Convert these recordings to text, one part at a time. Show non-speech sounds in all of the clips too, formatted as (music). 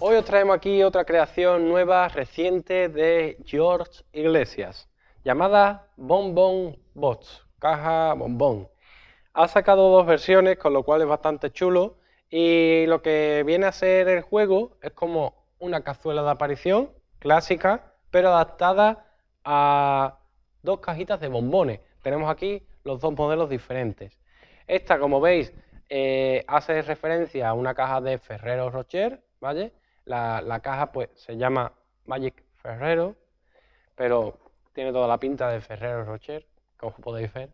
Hoy os traemos aquí otra creación nueva, reciente de George Iglesias, llamada Bonbon Bots, caja bombón. Ha sacado dos versiones, con lo cual es bastante chulo. Y lo que viene a ser el juego es como una cazuela de aparición clásica, pero adaptada a dos cajitas de bombones. Tenemos aquí los dos modelos diferentes. Esta, como veis, eh, hace referencia a una caja de Ferrero Rocher, ¿vale? La, caja pues se llama Magic Ferrero, pero tiene toda la pinta de Ferrero Rocher, como podéis ver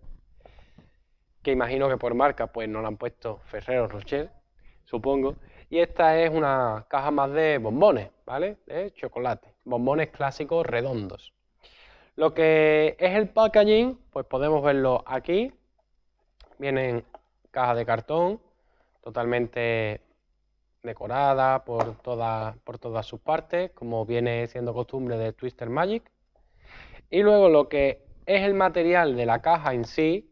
que imagino que por marca pues no la han puesto Ferrero Rocher, supongo. Y esta es una caja más de bombones, ¿vale? De chocolate, bombones clásicos redondos. Lo que es el packaging, pues podemos verlo aquí. Vienen cajas de cartón, totalmente decorada por, toda, por todas sus partes, como viene siendo costumbre de Twister Magic. Y luego lo que es el material de la caja en sí,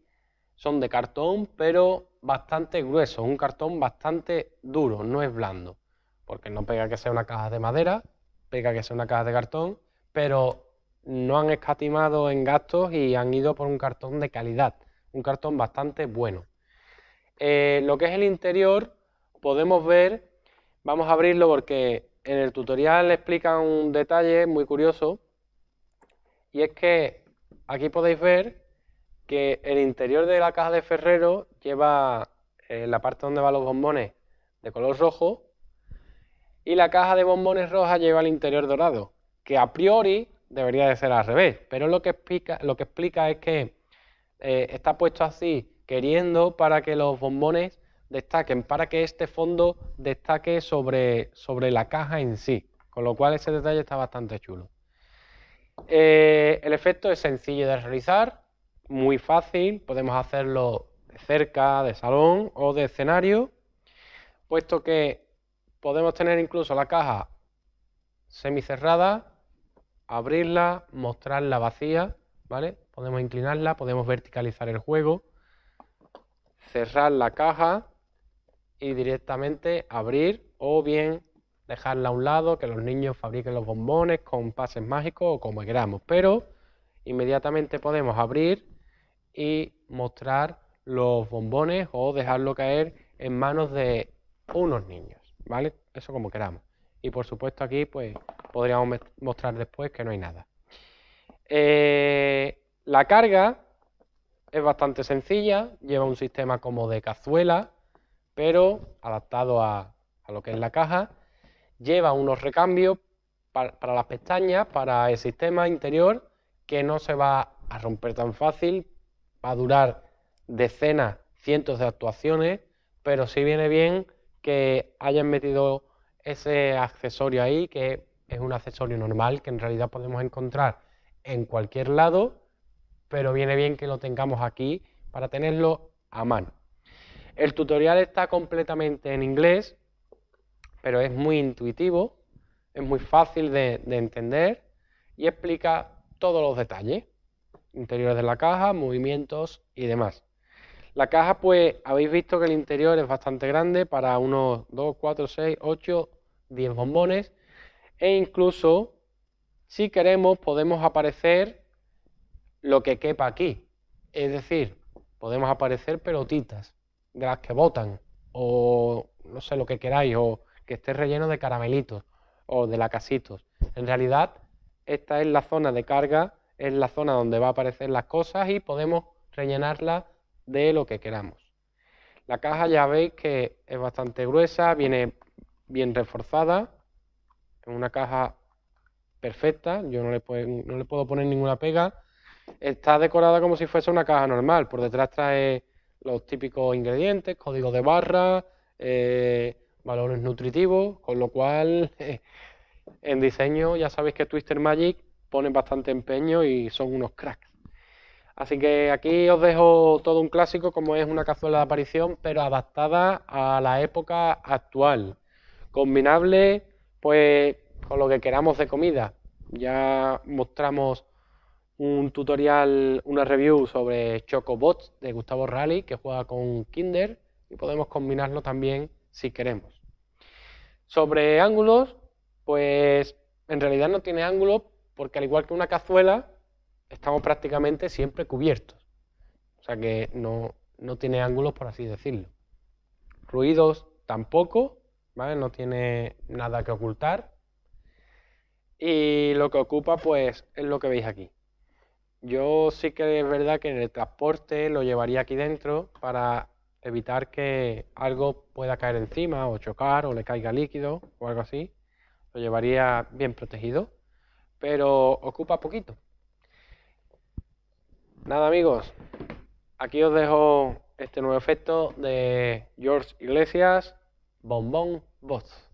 son de cartón, pero bastante grueso, un cartón bastante duro, no es blando, porque no pega que sea una caja de madera, pega que sea una caja de cartón, pero no han escatimado en gastos y han ido por un cartón de calidad, un cartón bastante bueno. Eh, lo que es el interior, podemos ver, vamos a abrirlo porque en el tutorial explican un detalle muy curioso, y es que aquí podéis ver que el interior de la caja de Ferrero lleva eh, la parte donde van los bombones de color rojo y la caja de bombones roja lleva el interior dorado, que a priori debería de ser al revés, pero lo que explica, lo que explica es que eh, está puesto así, queriendo para que los bombones destaquen, para que este fondo destaque sobre, sobre la caja en sí, con lo cual ese detalle está bastante chulo. Eh, el efecto es sencillo de realizar, muy fácil, podemos hacerlo de cerca, de salón o de escenario, puesto que podemos tener incluso la caja semicerrada, abrirla, mostrarla vacía, ¿vale? Podemos inclinarla, podemos verticalizar el juego, cerrar la caja y directamente abrir o bien dejarla a un lado, que los niños fabriquen los bombones con pases mágicos o como queramos, pero inmediatamente podemos abrir y mostrar los bombones o dejarlo caer en manos de unos niños, ¿vale? Eso como queramos. Y por supuesto aquí pues podríamos mostrar después que no hay nada. Eh, la carga es bastante sencilla, lleva un sistema como de cazuela, pero adaptado a, lo que es la caja. Lleva unos recambios para las pestañas, para el sistema interior, que no se va a romper tan fácil va a durar decenas, cientos de actuaciones, pero sí viene bien que hayan metido ese accesorio ahí, que es un accesorio normal que en realidad podemos encontrar en cualquier lado, pero viene bien que lo tengamos aquí para tenerlo a mano. El tutorial está completamente en inglés, pero es muy intuitivo, es muy fácil de, de entender y explica todos los detalles interiores de la caja, movimientos y demás. La caja, pues habéis visto que el interior es bastante grande para unos 2, 4, 6, 8, 10 bombones. E incluso, si queremos, podemos aparecer lo que quepa aquí. Es decir, podemos aparecer pelotitas de las que botan, o no sé lo que queráis, o que esté relleno de caramelitos o de lacasitos. En realidad, esta es la zona de carga es la zona donde va a aparecer las cosas y podemos rellenarla de lo que queramos. La caja ya veis que es bastante gruesa, viene bien reforzada, es una caja perfecta, yo no le, puedo, poner ninguna pega. Está decorada como si fuese una caja normal, por detrás trae los típicos ingredientes, código de barra, eh, valores nutritivos, con lo cual (laughs) en diseño ya sabéis que Twister Magic ponen bastante empeño y son unos cracks. Así que aquí os dejo todo un clásico como es una cazuela de aparición, pero adaptada a la época actual. Combinable pues con lo que queramos de comida. Ya mostramos un tutorial, una review sobre Chocobots de Gustavo Rally que juega con Kinder y podemos combinarlo también si queremos. Sobre ángulos, pues en realidad no tiene ángulos, porque al igual que una cazuela, estamos prácticamente siempre cubiertos. O sea que no, no tiene ángulos, por así decirlo. Ruidos tampoco, ¿vale? No tiene nada que ocultar. Y lo que ocupa, pues, es lo que veis aquí. Yo sí que es verdad que en el transporte lo llevaría aquí dentro para evitar que algo pueda caer encima o chocar o le caiga líquido o algo así. Lo llevaría bien protegido pero ocupa poquito. Nada amigos, aquí os dejo este nuevo efecto de George Iglesias, Bombón Boss.